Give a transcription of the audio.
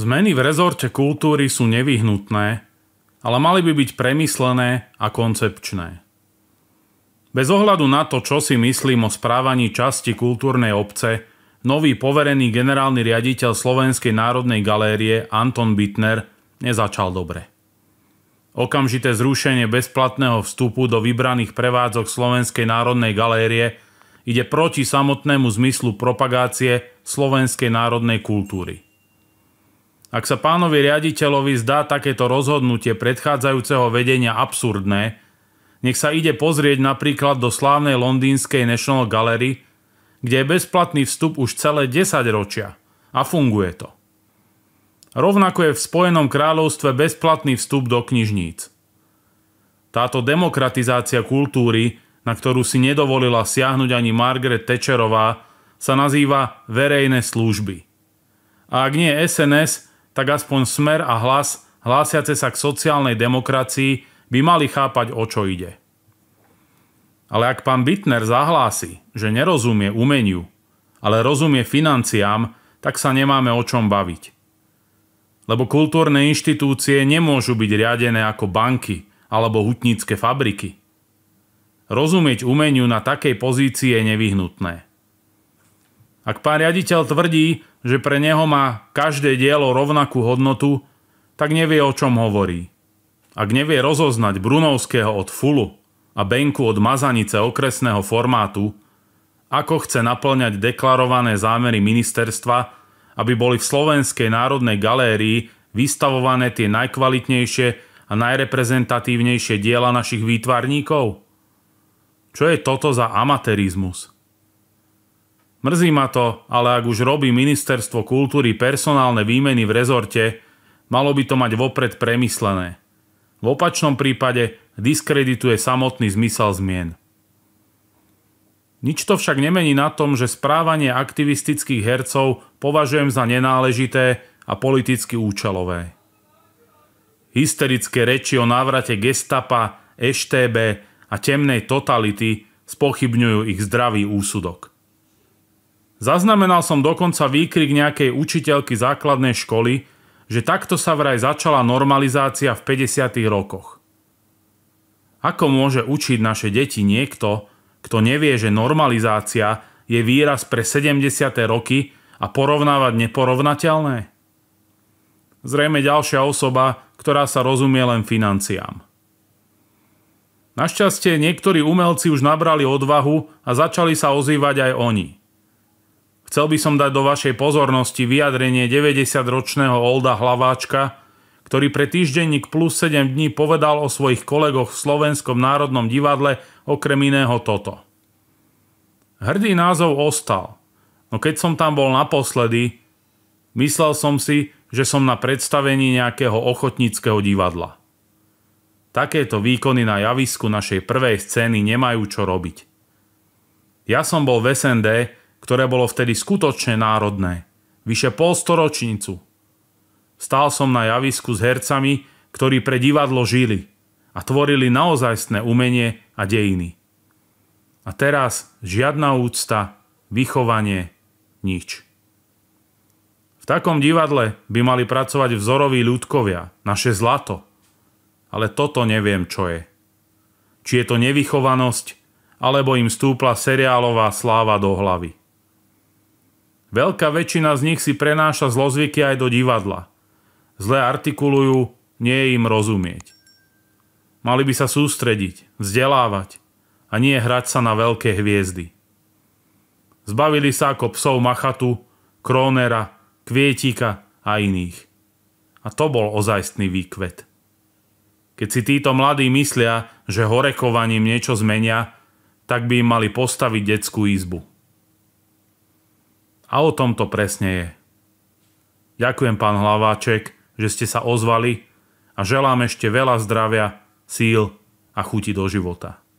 Zmeny v rezorte kultúry sú nevyhnutné, ale mali by byť premyslené a koncepčné. Bez ohľadu na to, čo si myslím o správaní časti kultúrnej obce, nový poverený generálny riaditeľ Slovenskej národnej galérie Anton Bittner nezačal dobre. Okamžité zrušenie bezplatného vstupu do vybraných prevádzok Slovenskej národnej galérie ide proti samotnému zmyslu propagácie slovenskej národnej kultúry – ak sa pánovi riaditeľovi zdá takéto rozhodnutie predchádzajúceho vedenia absurdné, nech sa ide pozrieť napríklad do slávnej londýnskej National Gallery, kde je bezplatný vstup už celé 10 ročia a funguje to. Rovnako je v Spojenom kráľovstve bezplatný vstup do knižníc. Táto demokratizácia kultúry, na ktorú si nedovolila siahnuť ani Margaret Thatcherová, sa nazýva verejné služby. A ak nie SNS, tak aspoň smer a hlas hlásiace sa k sociálnej demokracii by mali chápať, o čo ide. Ale ak pán Bittner zahlási, že nerozumie umeniu, ale rozumie financiám, tak sa nemáme o čom baviť. Lebo kultúrne inštitúcie nemôžu byť riadené ako banky alebo hutnícke fabriky. Rozumieť umeniu na takej pozícii je nevyhnutné. Ak pán riaditeľ tvrdí, že pre neho má každé dielo rovnakú hodnotu, tak nevie, o čom hovorí. Ak nevie rozoznať Brunovského od Fulu a Benku od Mazanice okresného formátu, ako chce naplňať deklarované zámery ministerstva, aby boli v Slovenskej národnej galérii vystavované tie najkvalitnejšie a najreprezentatívnejšie diela našich výtvarníkov? Čo je toto za amatérizmus? Mrzí ma to, ale ak už robí Ministerstvo kultúry personálne výmeny v rezorte, malo by to mať vopred premyslené. V opačnom prípade diskredituje samotný zmysel zmien. Nič to však nemení na tom, že správanie aktivistických hercov považujem za nenáležité a politicky účelové. Hysterické reči o návrate gestapa, eštébe a temnej totality spochybňujú ich zdravý úsudok. Zaznamenal som dokonca výkrik nejakej učiteľky základnej školy, že takto sa vraj začala normalizácia v 50. rokoch. Ako môže učiť naše deti niekto, kto nevie, že normalizácia je výraz pre 70. roky a porovnávať neporovnateľné? Zrejme ďalšia osoba, ktorá sa rozumie len financiám. Našťastie niektorí umelci už nabrali odvahu a začali sa ozývať aj oni – Chcel by som dať do vašej pozornosti vyjadrenie 90-ročného Olda Hlaváčka, ktorý pre týždenník plus 7 dní povedal o svojich kolegoch v Slovenskom národnom divadle okrem iného toto. Hrdý názov ostal, no keď som tam bol naposledy, myslel som si, že som na predstavení nejakého ochotníckého divadla. Takéto výkony na javisku našej prvej scény nemajú čo robiť. Ja som bol v SND, ktoré bolo vtedy skutočne národné. Vyše polstoročnicu. Stál som na javisku s hercami, ktorí pre divadlo žili a tvorili naozajstné umenie a dejiny. A teraz žiadna úcta, vychovanie, nič. V takom divadle by mali pracovať vzoroví ľudkovia, naše zlato. Ale toto neviem, čo je. Či je to nevychovanosť, alebo im stúpla seriálová sláva do hlavy. Veľká väčšina z nich si prenáša zlozvyky aj do divadla. Zle artikulujú, nie je im rozumieť. Mali by sa sústrediť, vzdelávať a nie hrať sa na veľké hviezdy. Zbavili sa ako psov Machatu, Krónera, Kvietika a iných. A to bol ozajstný výkvet. Keď si títo mladí myslia, že horekovaním niečo zmenia, tak by im mali postaviť detskú izbu. A o tom to presne je. Ďakujem, pán Hlaváček, že ste sa ozvali a želám ešte veľa zdravia, síl a chuti do života.